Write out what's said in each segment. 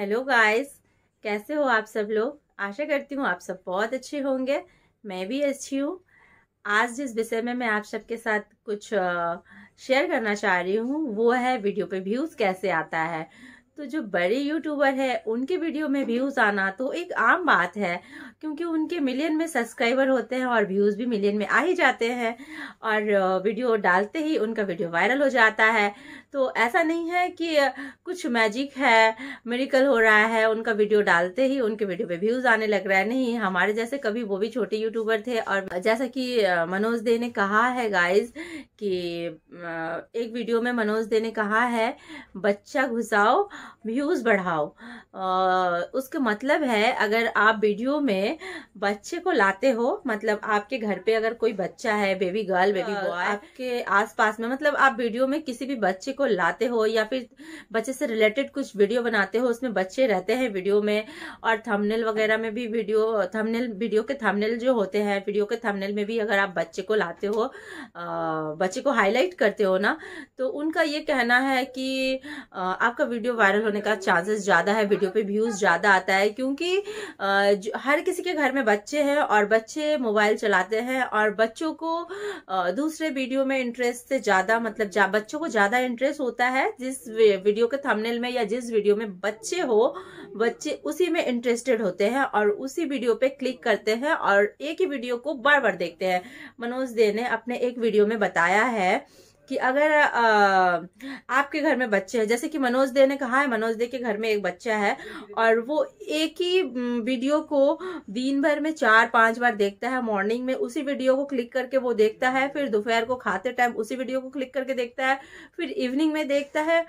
hello guys कैसे हो आप सब लोग आशा करती हूँ आप सब बहुत अच्छे होंगे मैं भी अच्छी हूँ आज जिस विषय में मैं आप सबके साथ कुछ शेयर करना चाह रही हूँ वो है वीडियो पे व्यूज़ कैसे आता है तो जो बड़े यूट्यूबर है उनके वीडियो में व्यूज आना तो एक आम बात है क्योंकि उनके मिलियन में सब्सक्राइबर होते हैं और व्यूज भी मिलियन में आ ही जाते हैं और वीडियो डालते ही उनका वीडियो वायरल हो जाता है तो ऐसा नहीं है कि कुछ मैजिक है मेडिकल हो रहा है उनका वीडियो डालते ही उनके वीडियो पे व्यूज आने लग रहा है नहीं हमारे जैसे कभी वो भी छोटे यूट्यूबर थे और जैसा कि मनोज दे ने कहा है गाइज कि एक वीडियो में मनोज दे ने कहा है बच्चा घुसाओ व्यूज़ बढ़ाओ उसका मतलब है अगर आप वीडियो में बच्चे को लाते हो मतलब आपके घर पे अगर कोई बच्चा है बेबी गर्ल बेबी बॉय आपके आसपास में मतलब आप वीडियो में किसी भी बच्चे को लाते हो या फिर बच्चे से रिलेटेड कुछ वीडियो बनाते हो उसमें बच्चे रहते हैं वीडियो में और थमनेल वगैरह में भी वीडियो थमनेल वीडियो के थमनेल जो होते हैं वीडियो के थमनेल में भी अगर आप बच्चे को लाते हो बच्चे को हाईलाइट करते हो ना तो उनका ये कहना है कि आपका वीडियो वायरल वायरल होने का चांसेस ज़्यादा है वीडियो पे व्यूज़ ज़्यादा आता है क्योंकि हर किसी के घर में बच्चे हैं और बच्चे मोबाइल चलाते हैं और बच्चों को दूसरे वीडियो में इंटरेस्ट से ज़्यादा मतलब जा, बच्चों को ज़्यादा इंटरेस्ट होता है जिस वीडियो के थमनेल में या जिस वीडियो में बच्चे हो बच्चे उसी में इंटरेस्टेड होते हैं और उसी वीडियो पे क्लिक करते हैं और एक ही वीडियो को बार बार देखते हैं मनोज दे ने अपने एक वीडियो में बताया है कि अगर आ, आपके घर में बच्चे हैं जैसे कि मनोज दे ने कहा है मनोज दे के घर में एक बच्चा है और वो एक ही वीडियो को दिन भर में चार पांच बार देखता है मॉर्निंग में उसी वीडियो को क्लिक करके वो देखता है फिर दोपहर को खाते टाइम उसी वीडियो को क्लिक करके देखता है फिर इवनिंग में देखता है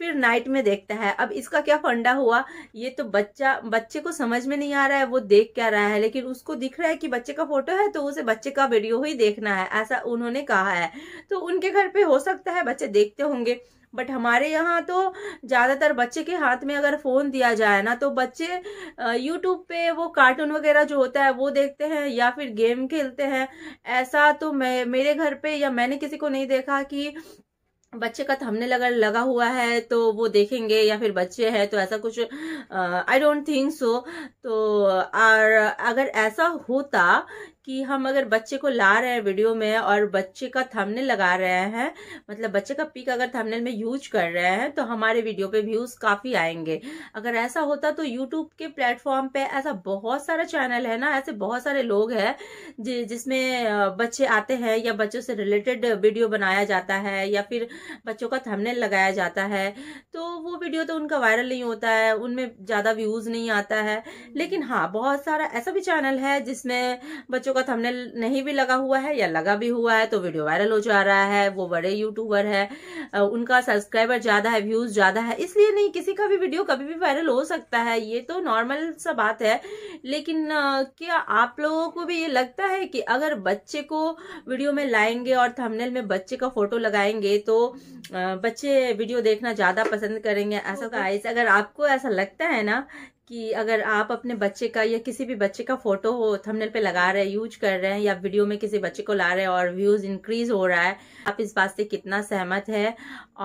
फिर नाइट में देखता है अब इसका क्या फंडा हुआ ये तो बच्चा बच्चे को समझ में नहीं आ रहा है वो देख क्या रहा है लेकिन उसको दिख रहा है कि बच्चे का फोटो है तो उसे बच्चे का वीडियो ही देखना है ऐसा उन्होंने कहा है तो उनके घर पे हो सकता है बच्चे देखते होंगे बट हमारे यहाँ तो ज़्यादातर बच्चे के हाथ में अगर फ़ोन दिया जाए ना तो बच्चे यूट्यूब पे वो कार्टून वगैरह जो होता है वो देखते हैं या फिर गेम खेलते हैं ऐसा तो मैं मेरे घर पे या मैंने किसी को नहीं देखा कि बच्चे का थंबनेल अगर लगा हुआ है तो वो देखेंगे या फिर बच्चे हैं तो ऐसा कुछ आई डोंट थिंक सो तो और अगर ऐसा होता कि हम अगर बच्चे को ला रहे हैं वीडियो में और बच्चे का थंबनेल लगा रहे हैं मतलब बच्चे का पिक अगर थंबनेल में यूज कर रहे हैं तो हमारे वीडियो पे व्यूज काफी आएंगे अगर ऐसा होता तो यूट्यूब के प्लेटफॉर्म पे ऐसा बहुत सारा चैनल है ना ऐसे बहुत सारे लोग हैं जि, जिसमें बच्चे आते हैं या बच्चों से रिलेटेड वीडियो बनाया जाता है या फिर बच्चों का थमनेल लगाया जाता है तो वो वीडियो तो उनका वायरल नहीं होता है उनमें ज्यादा व्यूज नहीं आता है लेकिन हाँ बहुत सारा ऐसा भी चैनल है जिसमें बच्चों का का थंबनेल नहीं भी लगा हुआ है या लगा भी हुआ है तो वीडियो वायरल हो जा रहा है वो बड़े यूट्यूबर है उनका सब्सक्राइबर ज़्यादा है व्यूज़ ज़्यादा है इसलिए नहीं किसी का भी वीडियो कभी भी वायरल हो सकता है ये तो नॉर्मल सा बात है लेकिन क्या आप लोगों को भी ये लगता है कि अगर बच्चे को वीडियो में लाएंगे और थमनेल में बच्चे का फोटो लगाएंगे तो बच्चे वीडियो देखना ज़्यादा पसंद करेंगे ऐसा गाइस तो अगर आपको ऐसा लगता है ना कि अगर आप अपने बच्चे का या किसी भी बच्चे का फोटो हो थंबनेल पे लगा रहे हैं यूज कर रहे हैं या वीडियो में किसी बच्चे को ला रहे हैं और व्यूज इंक्रीज हो रहा है आप इस बात से कितना सहमत है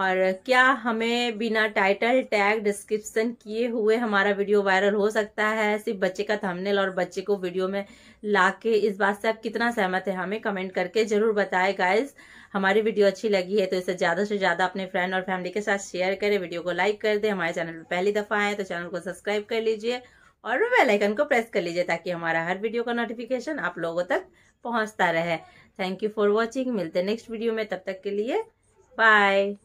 और क्या हमें बिना टाइटल टैग डिस्क्रिप्शन किए हुए हमारा वीडियो वायरल हो सकता है सिर्फ बच्चे का थंबनेल और बच्चे को वीडियो में ला इस बात से आप कितना सहमत है हमें कमेंट करके जरूर बताए गाइज हमारी वीडियो अच्छी लगी है तो इसे ज्यादा से ज्यादा अपने फ्रेंड और फैमिली के साथ शेयर करें वीडियो को लाइक कर दे हमारे चैनल पर पहली दफा आए तो चैनल को सब्सक्राइब कर लीजिए लीजिए और बेल आइकन को प्रेस कर लीजिए ताकि हमारा हर वीडियो का नोटिफिकेशन आप लोगों तक पहुंचता रहे थैंक यू फॉर वॉचिंग मिलते हैं नेक्स्ट वीडियो में तब तक के लिए बाय